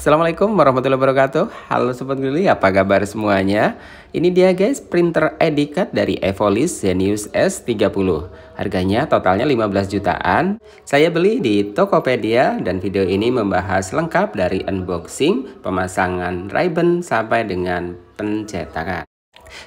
Assalamualaikum warahmatullahi wabarakatuh Halo Sobat Guli, apa kabar semuanya? Ini dia guys printer Edicat dari Evolis Zenius S30 Harganya totalnya 15 jutaan Saya beli di Tokopedia dan video ini membahas lengkap dari unboxing, pemasangan ribbon sampai dengan pencetakan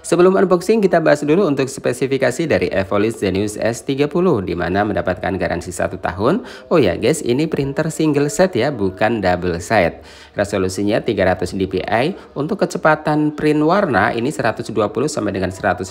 Sebelum unboxing, kita bahas dulu untuk spesifikasi dari Evolis Zenius S30 di mana mendapatkan garansi satu tahun. Oh ya guys, ini printer single set ya, bukan double set. Resolusinya 300 dpi. Untuk kecepatan print warna ini 120 sampai dengan 150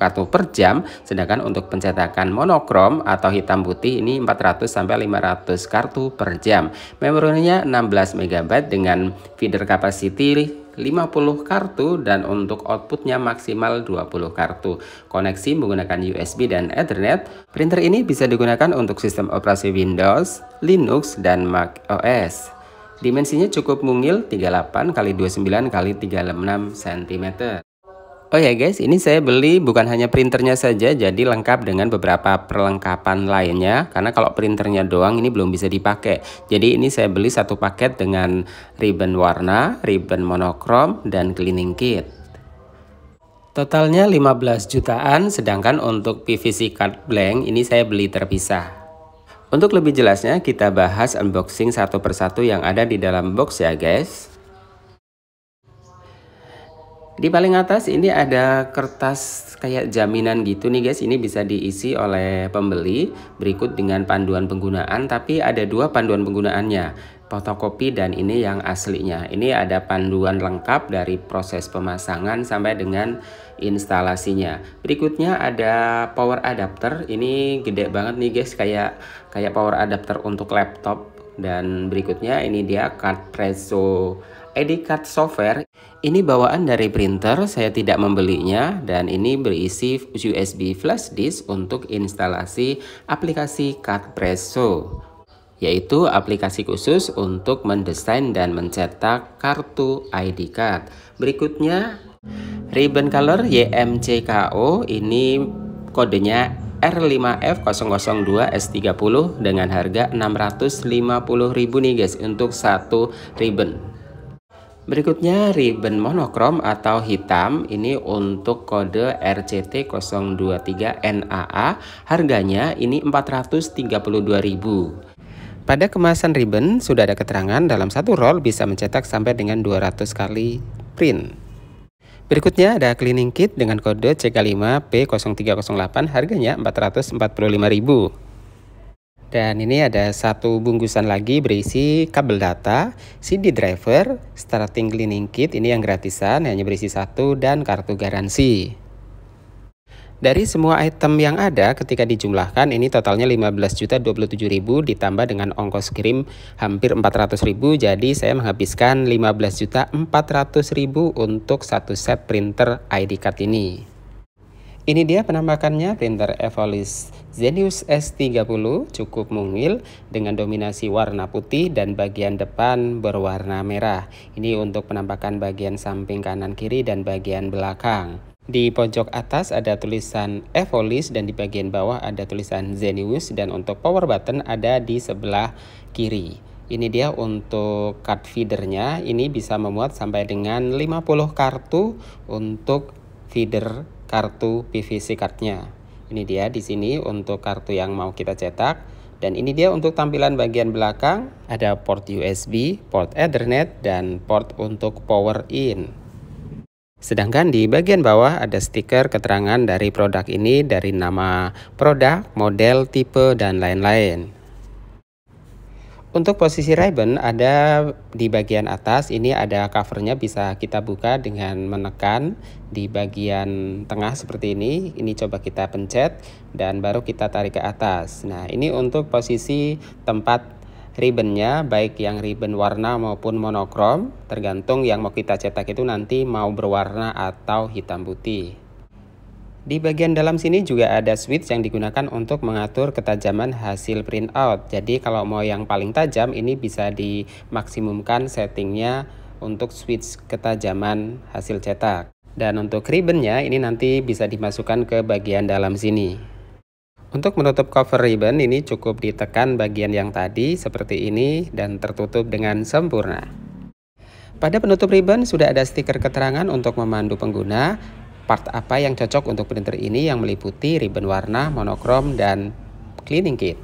kartu per jam, sedangkan untuk pencetakan monokrom atau hitam putih ini 400 sampai 500 kartu per jam. Memorinya 16 MB dengan feeder capacity 50 kartu dan untuk outputnya maksimal 20 kartu. Koneksi menggunakan USB dan Ethernet. Printer ini bisa digunakan untuk sistem operasi Windows, Linux, dan Mac OS. Dimensinya cukup mungil 38 x 29 x 36 cm. Oh ya guys, ini saya beli bukan hanya printernya saja, jadi lengkap dengan beberapa perlengkapan lainnya. Karena kalau printernya doang ini belum bisa dipakai. Jadi ini saya beli satu paket dengan ribbon warna, ribbon monokrom, dan cleaning kit. Totalnya 15 jutaan, sedangkan untuk PVC card blank ini saya beli terpisah. Untuk lebih jelasnya kita bahas unboxing satu persatu yang ada di dalam box ya guys. Di paling atas ini ada kertas kayak jaminan gitu nih guys. Ini bisa diisi oleh pembeli berikut dengan panduan penggunaan tapi ada dua panduan penggunaannya. Fotokopi dan ini yang aslinya. Ini ada panduan lengkap dari proses pemasangan sampai dengan instalasinya. Berikutnya ada power adapter. Ini gede banget nih guys kayak kayak power adapter untuk laptop dan berikutnya ini dia card preso ID card software. Ini bawaan dari printer, saya tidak membelinya dan ini berisi USB flash disk untuk instalasi aplikasi Card Cardpresso yaitu aplikasi khusus untuk mendesain dan mencetak kartu ID card. Berikutnya ribbon color YMCKO ini kodenya R5F002S30 dengan harga 650.000 nih guys untuk satu ribbon. Berikutnya gitu. ribbon monokrom atau hitam ini untuk kode RCT023NAA harganya ini 432.000. Pada kemasan ribbon sudah ada keterangan dalam satu roll bisa mencetak sampai dengan 200 kali print. Berikutnya ada cleaning kit dengan kode ck 5 p 0308 harganya 445.000. Dan ini ada satu bungkusan lagi berisi kabel data, CD driver, starting cleaning kit, ini yang gratisan, hanya berisi satu, dan kartu garansi. Dari semua item yang ada ketika dijumlahkan ini totalnya 15.027.000 ditambah dengan ongkos kirim hampir 400.000 jadi saya menghabiskan 15.400.000 untuk satu set printer ID card ini. Ini dia penampakannya printer Evolis Zenius S30 cukup mungil dengan dominasi warna putih dan bagian depan berwarna merah. Ini untuk penampakan bagian samping kanan kiri dan bagian belakang. Di pojok atas ada tulisan Evolis dan di bagian bawah ada tulisan Zenius dan untuk power button ada di sebelah kiri. Ini dia untuk card feedernya, ini bisa memuat sampai dengan 50 kartu untuk feeder kartu PVC cardnya ini dia di sini untuk kartu yang mau kita cetak dan ini dia untuk tampilan bagian belakang ada port USB, port Ethernet dan port untuk power in Sedangkan di bagian bawah ada stiker keterangan dari produk ini dari nama produk, model, tipe, dan lain-lain. Untuk posisi ribbon ada di bagian atas, ini ada covernya bisa kita buka dengan menekan di bagian tengah seperti ini. Ini coba kita pencet dan baru kita tarik ke atas. Nah ini untuk posisi tempat ribbonnya baik yang ribbon warna maupun monokrom tergantung yang mau kita cetak itu nanti mau berwarna atau hitam putih. Di bagian dalam sini juga ada switch yang digunakan untuk mengatur ketajaman hasil printout. Jadi kalau mau yang paling tajam ini bisa dimaksimumkan settingnya untuk switch ketajaman hasil cetak. Dan untuk ribbonnya ini nanti bisa dimasukkan ke bagian dalam sini. Untuk menutup cover ribbon ini cukup ditekan bagian yang tadi seperti ini dan tertutup dengan sempurna. Pada penutup ribbon sudah ada stiker keterangan untuk memandu pengguna part apa yang cocok untuk printer ini yang meliputi ribbon warna, monokrom, dan cleaning kit.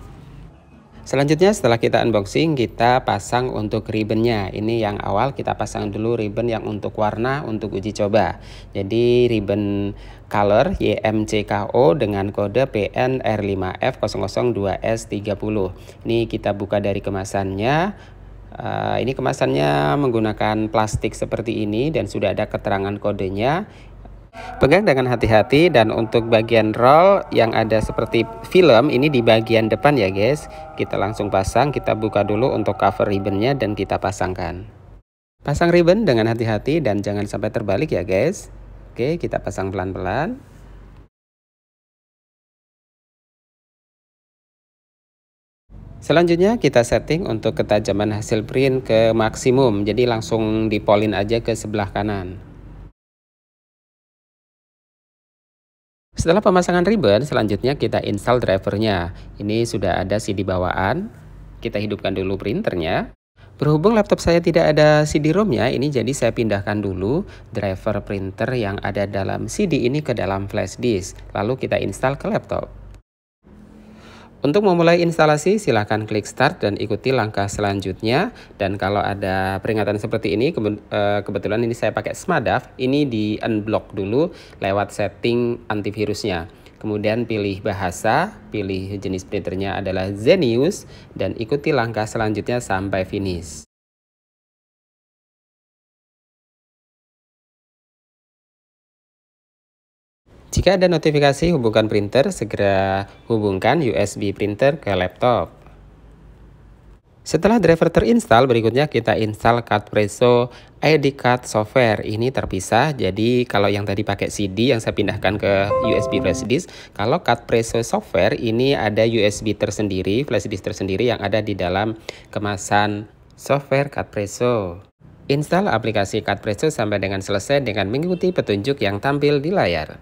Selanjutnya setelah kita unboxing kita pasang untuk ribbonnya Ini yang awal kita pasang dulu ribbon yang untuk warna untuk uji coba Jadi ribbon color YMCKO dengan kode PNR5F002S30 Ini kita buka dari kemasannya Uh, ini kemasannya menggunakan plastik seperti ini dan sudah ada keterangan kodenya. Pegang dengan hati-hati dan untuk bagian roll yang ada seperti film ini di bagian depan ya guys. Kita langsung pasang, kita buka dulu untuk cover ribbonnya dan kita pasangkan. Pasang ribbon dengan hati-hati dan jangan sampai terbalik ya guys. Oke kita pasang pelan-pelan. Selanjutnya kita setting untuk ketajaman hasil print ke maksimum, jadi langsung dipolin aja ke sebelah kanan. Setelah pemasangan ribbon, selanjutnya kita install drivernya. Ini sudah ada CD bawaan. Kita hidupkan dulu printernya. Berhubung laptop saya tidak ada CD-ROM-nya, ini jadi saya pindahkan dulu driver printer yang ada dalam CD ini ke dalam flash disk. Lalu kita install ke laptop. Untuk memulai instalasi, silahkan klik Start dan ikuti langkah selanjutnya. Dan kalau ada peringatan seperti ini, eh, kebetulan ini saya pakai Smadav, ini di unblock dulu lewat setting antivirusnya. Kemudian pilih bahasa, pilih jenis printernya adalah Zenius, dan ikuti langkah selanjutnya sampai finish. Jika ada notifikasi hubungkan printer, segera hubungkan USB printer ke laptop. Setelah driver terinstall, berikutnya kita install preso ID card software. Ini terpisah, jadi kalau yang tadi pakai CD yang saya pindahkan ke USB flash disk, kalau preso software ini ada USB tersendiri, flash disk tersendiri yang ada di dalam kemasan software preso. Install aplikasi preso sampai dengan selesai dengan mengikuti petunjuk yang tampil di layar.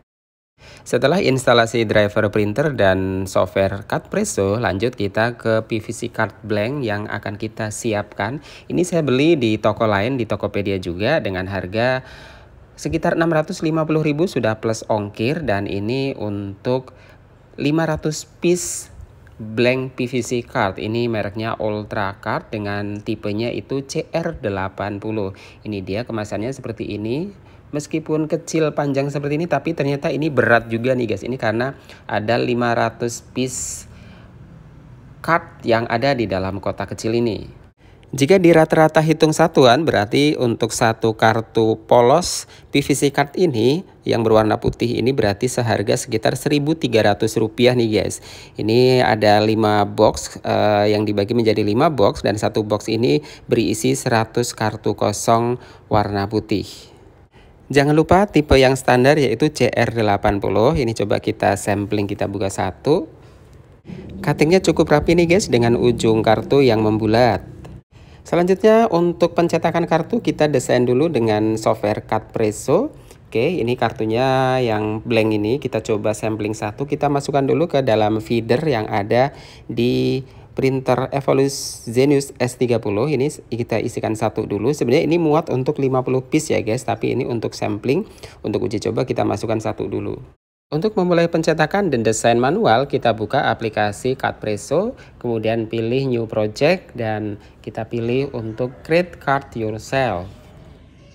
Setelah instalasi driver printer dan software card presso, lanjut kita ke PVC card blank yang akan kita siapkan. Ini saya beli di toko lain di Tokopedia juga dengan harga sekitar 650.000 sudah plus ongkir dan ini untuk 500 piece blank PVC card. Ini mereknya Ultra Card dengan tipenya itu CR80. Ini dia kemasannya seperti ini meskipun kecil panjang seperti ini tapi ternyata ini berat juga nih guys ini karena ada 500 piece card yang ada di dalam kotak kecil ini jika dirata-rata hitung satuan berarti untuk satu kartu polos PVC card ini yang berwarna putih ini berarti seharga sekitar 1.300 rupiah nih guys. Ini ada 5 box uh, yang dibagi menjadi 5 box dan satu box ini berisi 100 kartu kosong warna putih. Jangan lupa tipe yang standar yaitu CR80. Ini coba kita sampling, kita buka satu. Cuttingnya cukup rapi nih guys dengan ujung kartu yang membulat. Selanjutnya untuk pencetakan kartu kita desain dulu dengan software Cut Preso. Oke, ini kartunya yang blank ini kita coba sampling satu. Kita masukkan dulu ke dalam feeder yang ada di printer Evolus Zenius S30 ini kita isikan satu dulu sebenarnya ini muat untuk 50 piece ya guys tapi ini untuk sampling untuk uji coba kita masukkan satu dulu untuk memulai pencetakan dan desain manual kita buka aplikasi Cutpresso kemudian pilih new project dan kita pilih untuk create card yourself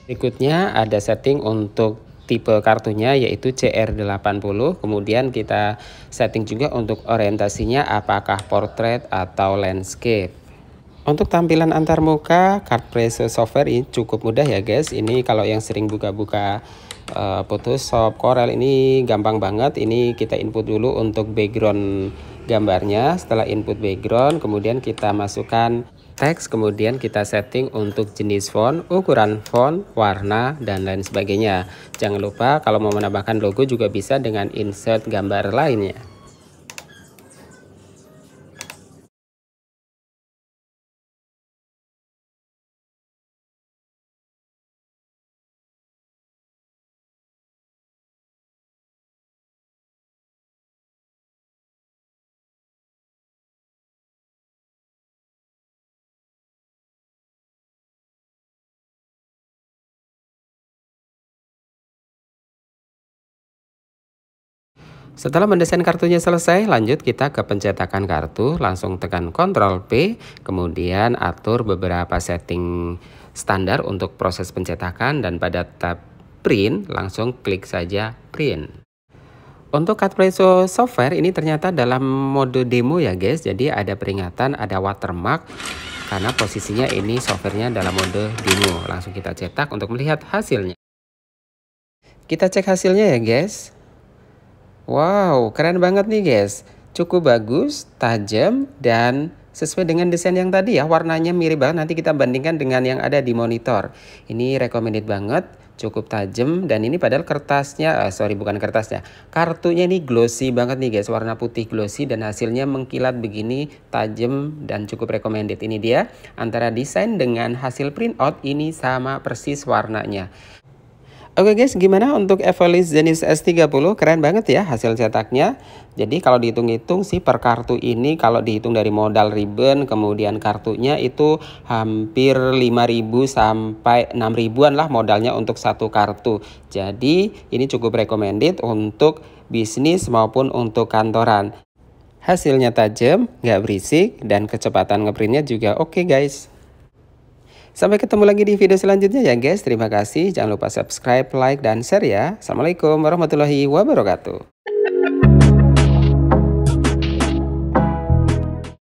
berikutnya ada setting untuk tipe kartunya yaitu CR80 kemudian kita setting juga untuk orientasinya apakah portrait atau landscape untuk tampilan antarmuka card presser software ini cukup mudah ya guys ini kalau yang sering buka-buka uh, Photoshop Corel ini gampang banget ini kita input dulu untuk background gambarnya setelah input background kemudian kita masukkan teks, kemudian kita setting untuk jenis font, ukuran font, warna, dan lain sebagainya. Jangan lupa kalau mau menambahkan logo juga bisa dengan insert gambar lainnya. Setelah mendesain kartunya selesai, lanjut kita ke pencetakan kartu. Langsung tekan Ctrl P, kemudian atur beberapa setting standar untuk proses pencetakan dan pada tab print langsung klik saja print. Untuk Cutpreso software ini ternyata dalam mode demo ya guys, jadi ada peringatan, ada watermark karena posisinya ini softwarenya dalam mode demo. Langsung kita cetak untuk melihat hasilnya. Kita cek hasilnya ya guys. Wow, keren banget nih guys. Cukup bagus, tajam, dan sesuai dengan desain yang tadi ya warnanya mirip banget nanti kita bandingkan dengan yang ada di monitor ini recommended banget cukup tajam dan ini padahal kertasnya uh, sorry bukan kertasnya kartunya ini glossy banget nih guys warna putih glossy dan hasilnya mengkilat begini tajam dan cukup recommended ini dia antara desain dengan hasil printout ini sama persis warnanya Oke guys, gimana untuk Evolis jenis S30? Keren banget ya hasil cetaknya. Jadi kalau dihitung-hitung sih per kartu ini kalau dihitung dari modal ribbon kemudian kartunya itu hampir 5000 sampai 6000-an lah modalnya untuk satu kartu. Jadi ini cukup recommended untuk bisnis maupun untuk kantoran. Hasilnya tajam, nggak berisik, dan kecepatan ngeprintnya juga oke okay guys. Sampai ketemu lagi di video selanjutnya ya guys. Terima kasih. Jangan lupa subscribe, like, dan share ya. Assalamualaikum warahmatullahi wabarakatuh.